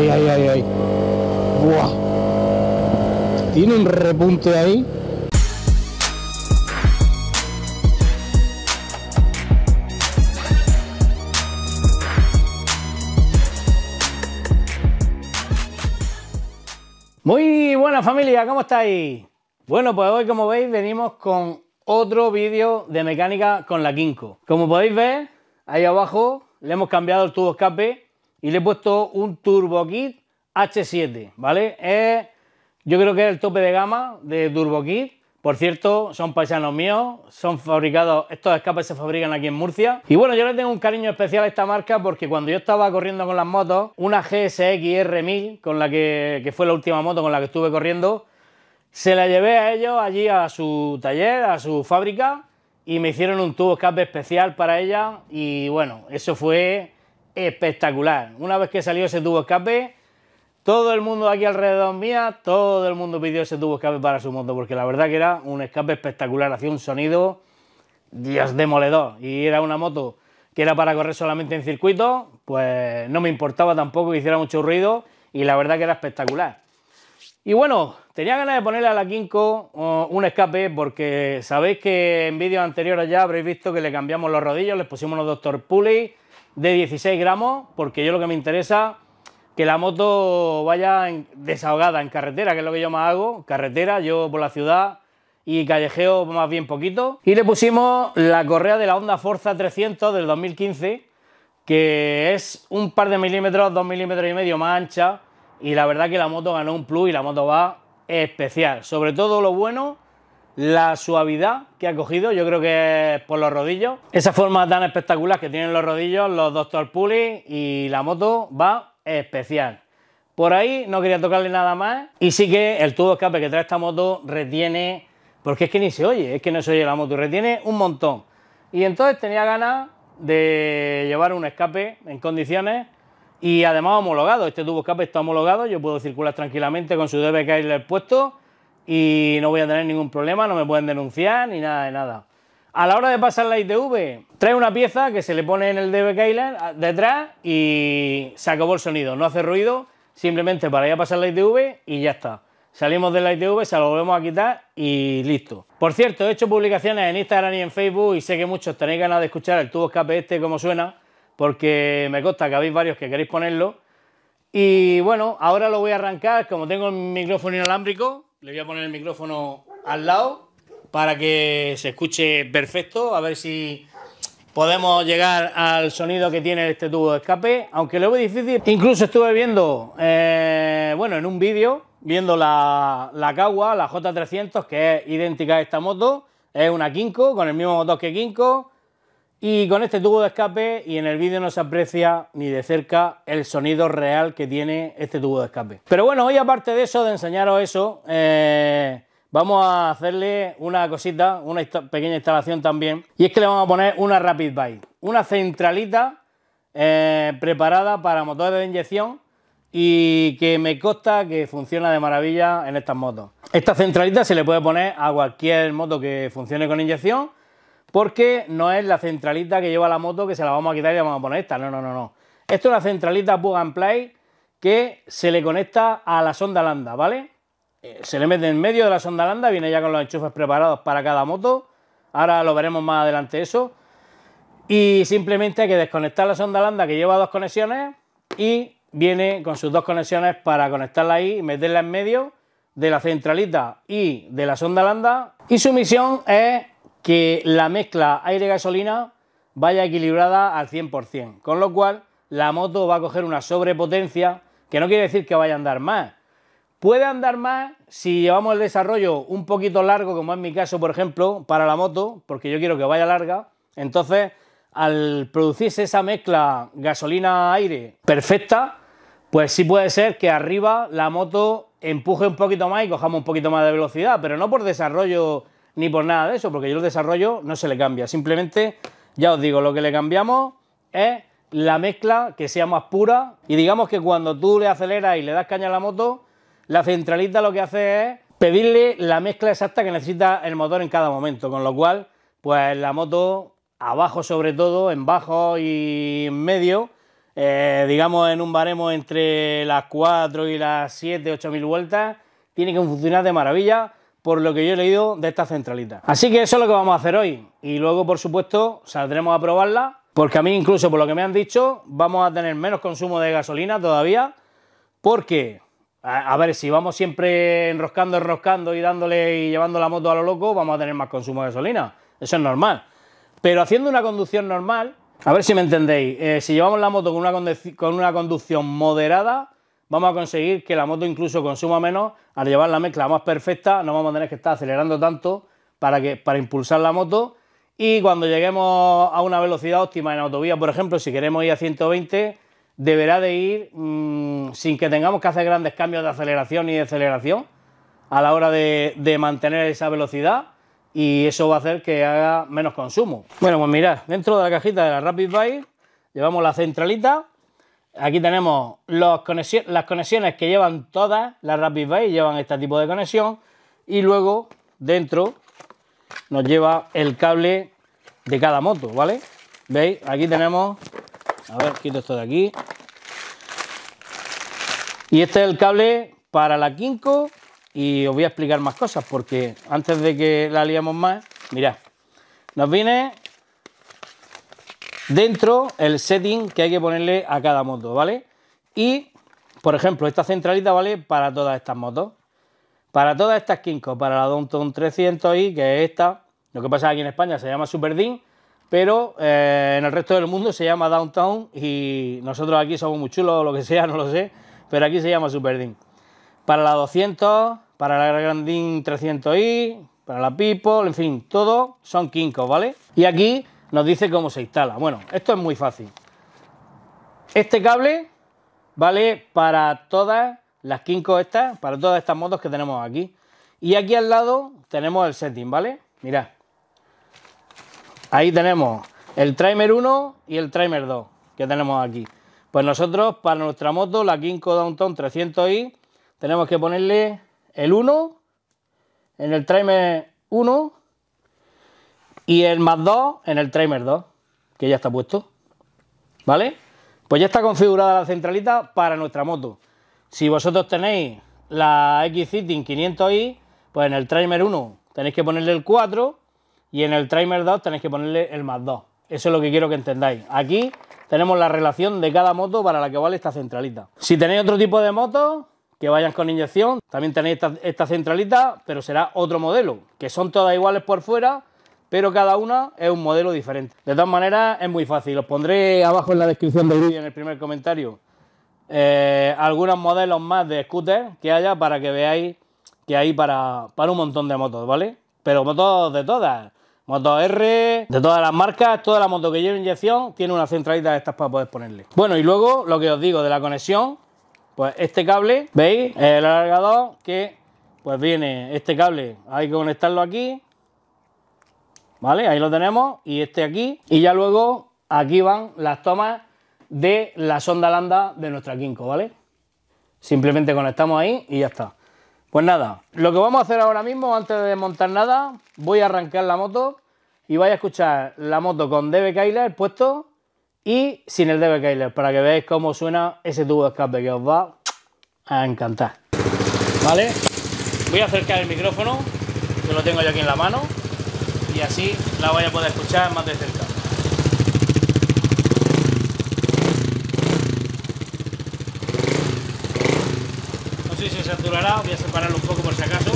Ay, ay, ay, Buah. Tiene un repunte ahí. Muy buena familia, ¿cómo estáis? Bueno, pues hoy como veis venimos con otro vídeo de mecánica con la Kinko. Como podéis ver, ahí abajo le hemos cambiado el tubo escape y le he puesto un Turbo Kit H7, ¿vale? Es, yo creo que es el tope de gama de Turbo Kit. Por cierto, son paisanos míos, son fabricados, estos escapes se fabrican aquí en Murcia. Y bueno, yo les tengo un cariño especial a esta marca porque cuando yo estaba corriendo con las motos, una GSX R1000, con la que, que fue la última moto con la que estuve corriendo, se la llevé a ellos allí a su taller, a su fábrica, y me hicieron un tubo escape especial para ella. Y bueno, eso fue espectacular. Una vez que salió ese tubo escape, todo el mundo aquí alrededor mía, todo el mundo pidió ese tubo escape para su moto, porque la verdad que era un escape espectacular, hacía un sonido, Dios demoledor, y era una moto que era para correr solamente en circuito, pues no me importaba tampoco que hiciera mucho ruido, y la verdad que era espectacular. Y bueno, tenía ganas de ponerle a la Kinko un escape porque sabéis que en vídeos anteriores ya habréis visto que le cambiamos los rodillos, le pusimos los Doctor Pulley, de 16 gramos, porque yo lo que me interesa que la moto vaya desahogada en carretera, que es lo que yo más hago, carretera, yo por la ciudad y callejeo más bien poquito. Y le pusimos la correa de la Honda Forza 300 del 2015, que es un par de milímetros, dos milímetros y medio más ancha, y la verdad que la moto ganó un plus y la moto va especial. Sobre todo lo bueno la suavidad que ha cogido, yo creo que es por los rodillos. Esa forma tan espectacular que tienen los rodillos, los Doctor Pulling y la moto va especial. Por ahí no quería tocarle nada más y sí que el tubo escape que trae esta moto retiene, porque es que ni se oye, es que no se oye la moto, retiene un montón. Y entonces tenía ganas de llevar un escape en condiciones y además homologado. Este tubo escape está homologado, yo puedo circular tranquilamente con su DBK puesto y no voy a tener ningún problema, no me pueden denunciar ni nada de nada. A la hora de pasar la ITV, trae una pieza que se le pone en el DB detrás y se acabó el sonido, no hace ruido, simplemente para ir a pasar la ITV y ya está. Salimos de la ITV, se lo volvemos a quitar y listo. Por cierto, he hecho publicaciones en Instagram y en Facebook y sé que muchos tenéis ganas de escuchar el tubo escape este como suena, porque me consta que habéis varios que queréis ponerlo. Y bueno, ahora lo voy a arrancar, como tengo el micrófono inalámbrico, le voy a poner el micrófono al lado para que se escuche perfecto, a ver si podemos llegar al sonido que tiene este tubo de escape, aunque lo veo difícil. Incluso estuve viendo, eh, bueno, en un vídeo, viendo la, la Kawa, la J300, que es idéntica a esta moto, es una Kinko, con el mismo motor que Kinko, y con este tubo de escape, y en el vídeo no se aprecia ni de cerca el sonido real que tiene este tubo de escape. Pero bueno, hoy aparte de eso, de enseñaros eso, eh, vamos a hacerle una cosita, una pequeña instalación también. Y es que le vamos a poner una Rapid Bike, una centralita eh, preparada para motores de inyección y que me consta que funciona de maravilla en estas motos. Esta centralita se le puede poner a cualquier moto que funcione con inyección porque no es la centralita que lleva la moto que se la vamos a quitar y vamos a poner esta. No, no, no, no. Esto es una centralita plug and play que se le conecta a la sonda lambda, ¿vale? Eh, se le mete en medio de la sonda lambda, viene ya con los enchufes preparados para cada moto. Ahora lo veremos más adelante eso. Y simplemente hay que desconectar la sonda lambda que lleva dos conexiones y viene con sus dos conexiones para conectarla ahí y meterla en medio de la centralita y de la sonda lambda. Y su misión es que la mezcla aire-gasolina vaya equilibrada al 100%, con lo cual la moto va a coger una sobrepotencia, que no quiere decir que vaya a andar más. Puede andar más si llevamos el desarrollo un poquito largo, como es mi caso, por ejemplo, para la moto, porque yo quiero que vaya larga. Entonces, al producirse esa mezcla gasolina-aire perfecta, pues sí puede ser que arriba la moto empuje un poquito más y cojamos un poquito más de velocidad, pero no por desarrollo ni por nada de eso, porque yo el desarrollo no se le cambia. Simplemente, ya os digo, lo que le cambiamos es la mezcla que sea más pura. Y digamos que cuando tú le aceleras y le das caña a la moto, la centralita lo que hace es pedirle la mezcla exacta que necesita el motor en cada momento. Con lo cual, pues la moto abajo sobre todo, en bajo y en medio, eh, digamos en un baremo entre las 4 y las 7, mil vueltas, tiene que funcionar de maravilla por lo que yo he leído de esta centralita. Así que eso es lo que vamos a hacer hoy. Y luego, por supuesto, saldremos a probarla, porque a mí incluso, por lo que me han dicho, vamos a tener menos consumo de gasolina todavía, porque, a, ver, si vamos siempre enroscando, enroscando y dándole y llevando la moto a lo loco, vamos a tener más consumo de gasolina. Eso es normal. Pero haciendo una conducción normal, a ver si me entendéis, eh, si llevamos la moto con una, con una conducción moderada, vamos a conseguir que la moto incluso consuma menos al llevar la mezcla más perfecta, no vamos a tener que estar acelerando tanto para, que, para impulsar la moto y cuando lleguemos a una velocidad óptima en autovía, por ejemplo, si queremos ir a 120, deberá de ir mm, sin que tengamos que hacer grandes cambios de aceleración y de aceleración a la hora de, de mantener esa velocidad y eso va a hacer que haga menos consumo. Bueno, pues mirad, dentro de la cajita de la Rapid Bike llevamos la centralita Aquí tenemos las conexiones que llevan todas, las Rapid Base llevan este tipo de conexión. Y luego dentro nos lleva el cable de cada moto, ¿vale? ¿Veis? Aquí tenemos... A ver, quito esto de aquí. Y este es el cable para la quinco y os voy a explicar más cosas porque antes de que la liamos más, mirad, nos viene Dentro, el setting que hay que ponerle a cada moto, ¿vale? Y, por ejemplo, esta centralita vale para todas estas motos. Para todas estas Kinko, para la Downtown 300i, que es esta, lo que pasa aquí en España se llama Super Dean, pero eh, en el resto del mundo se llama Downtown y nosotros aquí somos muy chulos, o lo que sea, no lo sé, pero aquí se llama Super Dean. Para la 200, para la Grandin 300i, para la People, en fin, todo son Kinko, ¿vale? Y aquí nos dice cómo se instala. Bueno, esto es muy fácil. Este cable vale para todas las Kinko estas, para todas estas motos que tenemos aquí. Y aquí al lado tenemos el setting, ¿vale? Mirad. Ahí tenemos el Trimer 1 y el Trimer 2 que tenemos aquí. Pues nosotros para nuestra moto, la Kinko Downtown 300i, tenemos que ponerle el 1 en el Trimer 1 y el más 2 en el Trimer 2, que ya está puesto. ¿Vale? Pues ya está configurada la centralita para nuestra moto. Si vosotros tenéis la X-Sitting 500i, pues en el Trimer 1 tenéis que ponerle el 4 y en el Trimer 2 tenéis que ponerle el más 2. Eso es lo que quiero que entendáis. Aquí tenemos la relación de cada moto para la que vale esta centralita. Si tenéis otro tipo de moto que vayan con inyección, también tenéis esta centralita, pero será otro modelo, que son todas iguales por fuera, pero cada una es un modelo diferente. De todas maneras, es muy fácil. Os pondré abajo en la descripción del vídeo, en el primer comentario, eh, algunos modelos más de scooter que haya para que veáis que hay para, un montón de motos, ¿vale? Pero motos de todas. motos R, de todas las marcas, toda la moto que lleva inyección tiene una centralita de estas para poder ponerle. Bueno, y luego lo que os digo de la conexión, pues este cable, ¿veis? El alargador que pues viene este cable, hay que conectarlo aquí ¿Vale? Ahí lo tenemos y este aquí. Y ya luego aquí van las tomas de la sonda lambda de nuestra Kinko, ¿vale? Simplemente conectamos ahí y ya está. Pues nada, lo que vamos a hacer ahora mismo, antes de desmontar nada, voy a arrancar la moto y vais a escuchar la moto con DB Kyler puesto y sin el DB Kyler, para que veáis cómo suena ese tubo de escape que os va a encantar. ¿Vale? Voy a acercar el micrófono, que lo tengo yo aquí en la mano y así la voy a poder escuchar más de cerca. No sé si se saturará, voy a separarlo un poco por si acaso.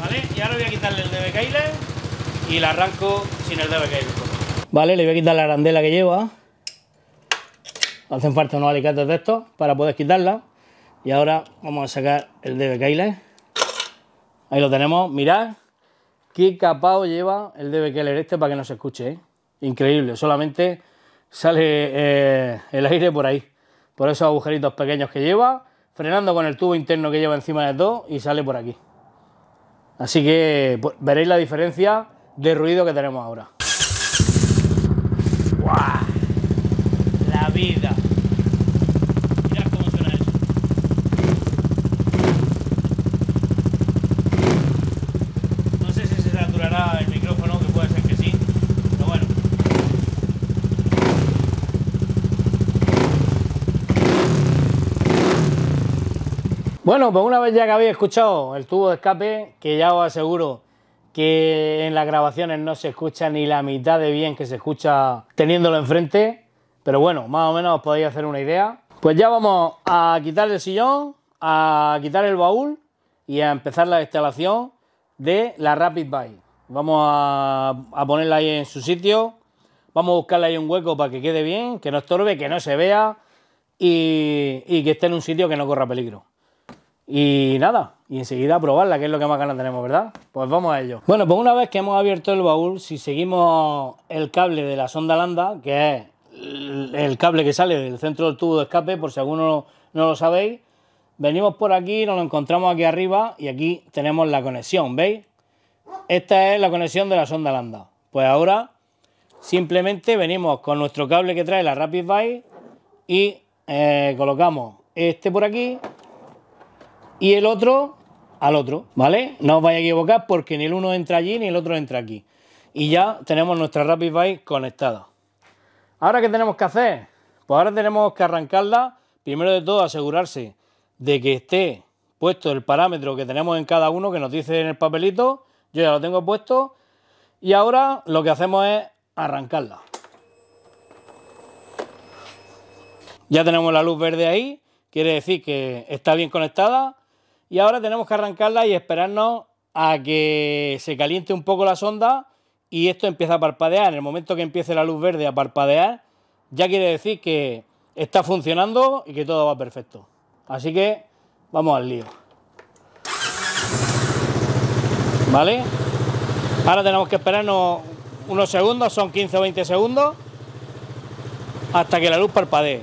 Vale, y ahora voy a quitarle el DB y la arranco sin el DB Vale, le voy a quitar la arandela que lleva. Hacen falta unos alicates de estos para poder quitarla. Y ahora vamos a sacar el DB Ahí lo tenemos, mirad qué capado lleva el DB este para que no se escuche. ¿eh? Increíble, solamente sale eh, el aire por ahí, por esos agujeritos pequeños que lleva, frenando con el tubo interno que lleva encima de todo y sale por aquí. Así que pues, veréis la diferencia de ruido que tenemos ahora. Bueno, pues una vez ya que habéis escuchado el tubo de escape, que ya os aseguro que en las grabaciones no se escucha ni la mitad de bien que se escucha teniéndolo enfrente, pero bueno, más o menos os podéis hacer una idea. Pues ya vamos a quitar el sillón, a quitar el baúl y a empezar la instalación de la Rapid Bike. Vamos a, ponerla ahí en su sitio, vamos a buscarle ahí un hueco para que quede bien, que no estorbe, que no se vea y que esté en un sitio que no corra peligro. Y nada, y enseguida probarla, que es lo que más ganas tenemos, ¿verdad? Pues vamos a ello. Bueno, pues una vez que hemos abierto el baúl, si seguimos el cable de la sonda lambda, que es el cable que sale del centro del tubo de escape, por si alguno no lo sabéis, venimos por aquí, nos lo encontramos aquí arriba y aquí tenemos la conexión, ¿veis? Esta es la conexión de la sonda lambda. Pues ahora simplemente venimos con nuestro cable que trae la Rapid Bike y eh, colocamos este por aquí y el otro al otro, ¿vale? No os vais a equivocar porque ni el uno entra allí ni el otro entra aquí. Y ya tenemos nuestra Rapid Bike conectada. ¿Ahora qué tenemos que hacer? Pues ahora tenemos que arrancarla, primero de todo asegurarse de que esté puesto el parámetro que tenemos en cada uno que nos dice en el papelito, yo ya lo tengo puesto, y ahora lo que hacemos es arrancarla. Ya tenemos la luz verde ahí, quiere decir que está bien conectada, y ahora tenemos que arrancarla y esperarnos a que se caliente un poco la sonda y esto empieza a parpadear. En el momento que empiece la luz verde a parpadear, ya quiere decir que está funcionando y que todo va perfecto. Así que vamos al lío. ¿Vale? Ahora tenemos que esperarnos unos segundos, son 15 o 20 segundos, hasta que la luz parpadee.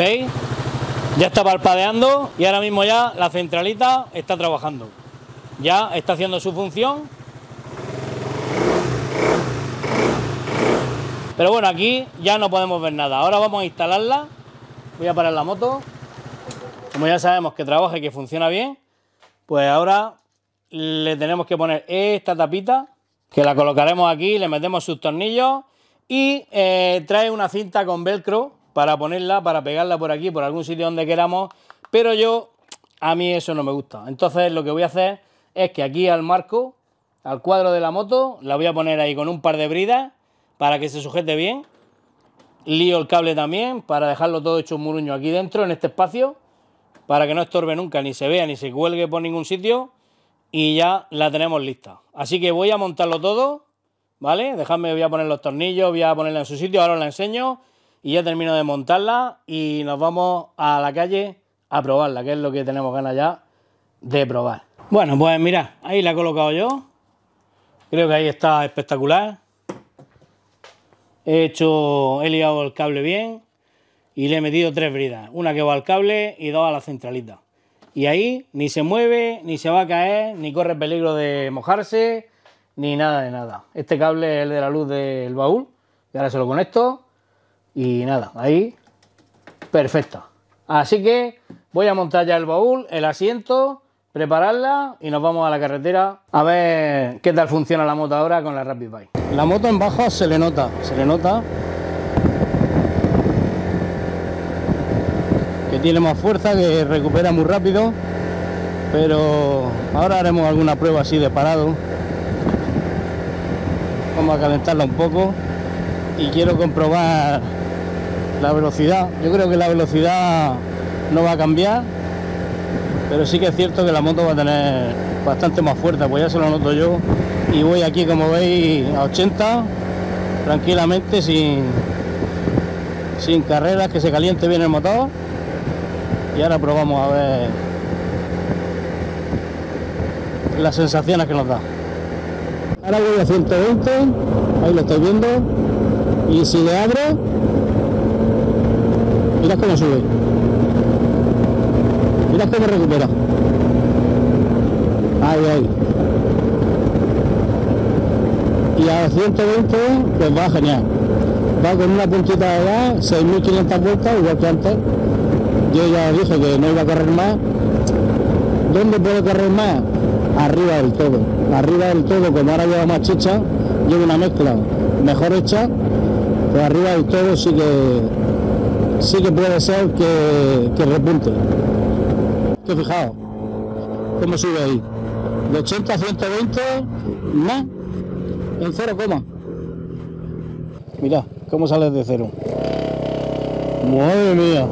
¿Veis? Ya está parpadeando y ahora mismo ya la centralita está trabajando. Ya está haciendo su función. Pero bueno, aquí ya no podemos ver nada. Ahora vamos a instalarla. Voy a parar la moto. Como ya sabemos que trabaja y que funciona bien, pues ahora le tenemos que poner esta tapita, que la colocaremos aquí, le metemos sus tornillos y eh, trae una cinta con velcro para ponerla, para pegarla por aquí, por algún sitio donde queramos, pero yo, a mí eso no me gusta. Entonces lo que voy a hacer es que aquí al marco, al cuadro de la moto, la voy a poner ahí con un par de bridas para que se sujete bien. Lío el cable también para dejarlo todo hecho un muruño aquí dentro, en este espacio, para que no estorbe nunca, ni se vea, ni se cuelgue por ningún sitio. Y ya la tenemos lista. Así que voy a montarlo todo, ¿vale? Dejadme, voy a poner los tornillos, voy a ponerla en su sitio, ahora os la enseño y ya termino de montarla y nos vamos a la calle a probarla, que es lo que tenemos ganas ya de probar. Bueno, pues mira, ahí la he colocado yo. Creo que ahí está espectacular. He hecho, he el cable bien y le he metido tres bridas. Una que va al cable y dos a la centralita. Y ahí ni se mueve, ni se va a caer, ni corre peligro de mojarse, ni nada de nada. Este cable es el de la luz del baúl. Y ahora se lo conecto y nada, ahí perfecta. Así que voy a montar ya el baúl, el asiento, prepararla y nos vamos a la carretera a ver qué tal funciona la moto ahora con la Rapid Bike. La moto en baja se le nota, se le nota que tiene más fuerza, que recupera muy rápido, pero ahora haremos alguna prueba así de parado. Vamos a calentarla un poco y quiero comprobar la velocidad. Yo creo que la velocidad no va a cambiar, pero sí que es cierto que la moto va a tener bastante más fuerza, pues ya se lo noto yo. Y voy aquí, como veis, a 80, tranquilamente, sin, sin carreras, que se caliente bien el motor. Y ahora probamos a ver las sensaciones que nos da. Ahora voy a 120, ahí lo estoy viendo, y si le abro mirad cómo sube mirad cómo recupera ahí ahí y a 120 pues va genial va con una puntita de edad, 6.500 vueltas igual que antes yo ya dije que no iba a correr más ¿dónde puedo correr más? arriba del todo arriba del todo como ahora lleva más chicha llevo una mezcla mejor hecha por arriba y todo sí que sí que puede ser que, que repunte. Que fijaos, cómo sube ahí. De 80 a 120, más, en 0, coma. Mirad, cómo sale de cero. Madre mía,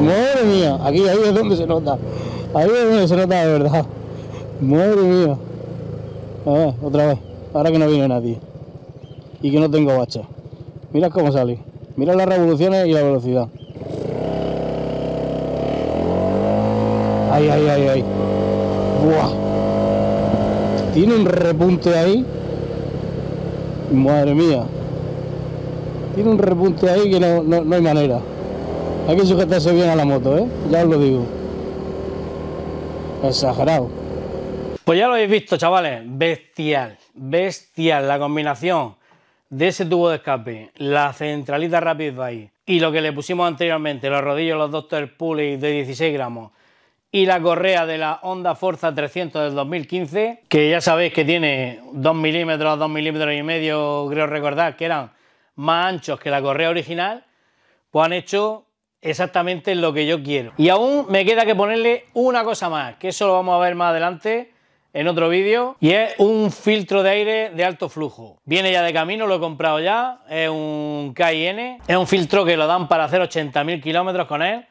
madre mía, aquí ahí es donde se nota. Ahí es donde se nota de verdad. Madre mía. A ver, otra vez. Ahora que no viene nadie. Y que no tengo bacha. Mira cómo sale. Mira las revoluciones y la velocidad. Ay, ay, ay, ay. Buah. Tiene un repunte ahí. Madre mía. Tiene un repunte ahí que no, no hay manera. Hay que sujetarse bien a la moto, ¿eh? Ya os lo digo. Exagerado. Pues ya lo habéis visto, chavales. Bestial. Bestial la combinación de ese tubo de escape, la centralita Rapid Bike y lo que le pusimos anteriormente, los rodillos, los Doctor Pulley de 16 gramos y la correa de la Honda Forza 300 del 2015, que ya sabéis que tiene 2 milímetros, 2 milímetros y medio, creo recordar, que eran más anchos que la correa original, pues han hecho exactamente lo que yo quiero. Y aún me queda que ponerle una cosa más, que eso lo vamos a ver más adelante, en otro vídeo y es un filtro de aire de alto flujo. Viene ya de camino, lo he comprado ya, es un K&N es un filtro que lo dan para hacer 80.000 kilómetros con él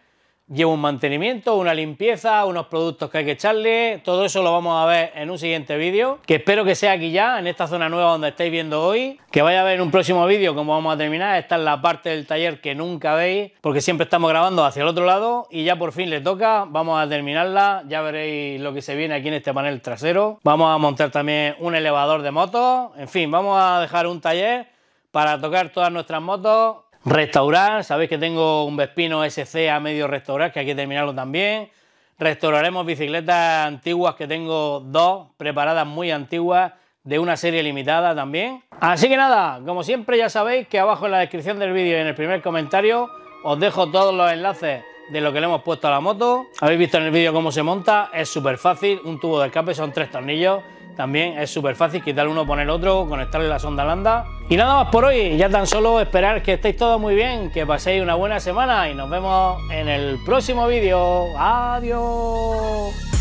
lleva un mantenimiento, una limpieza, unos productos que hay que echarle. Todo eso lo vamos a ver en un siguiente vídeo, que espero que sea aquí ya, en esta zona nueva donde estáis viendo hoy. Que vaya a ver en un próximo vídeo cómo vamos a terminar. Esta es la parte del taller que nunca veis, porque siempre estamos grabando hacia el otro lado y ya por fin le toca. Vamos a terminarla, ya veréis lo que se viene aquí en este panel trasero. Vamos a montar también un elevador de motos. En fin, vamos a dejar un taller para tocar todas nuestras motos Restaurar, sabéis que tengo un Vespino SC a medio restaurar, que hay que terminarlo también. Restauraremos bicicletas antiguas, que tengo dos preparadas muy antiguas, de una serie limitada también. Así que nada, como siempre ya sabéis que abajo en la descripción del vídeo y en el primer comentario os dejo todos los enlaces de lo que le hemos puesto a la moto. Habéis visto en el vídeo cómo se monta, es súper fácil, un tubo de escape son tres tornillos también es súper fácil quitar uno, poner otro, conectarle la sonda landa. Y nada más por hoy, ya tan solo esperar que estéis todos muy bien, que paséis una buena semana y nos vemos en el próximo vídeo. Adiós.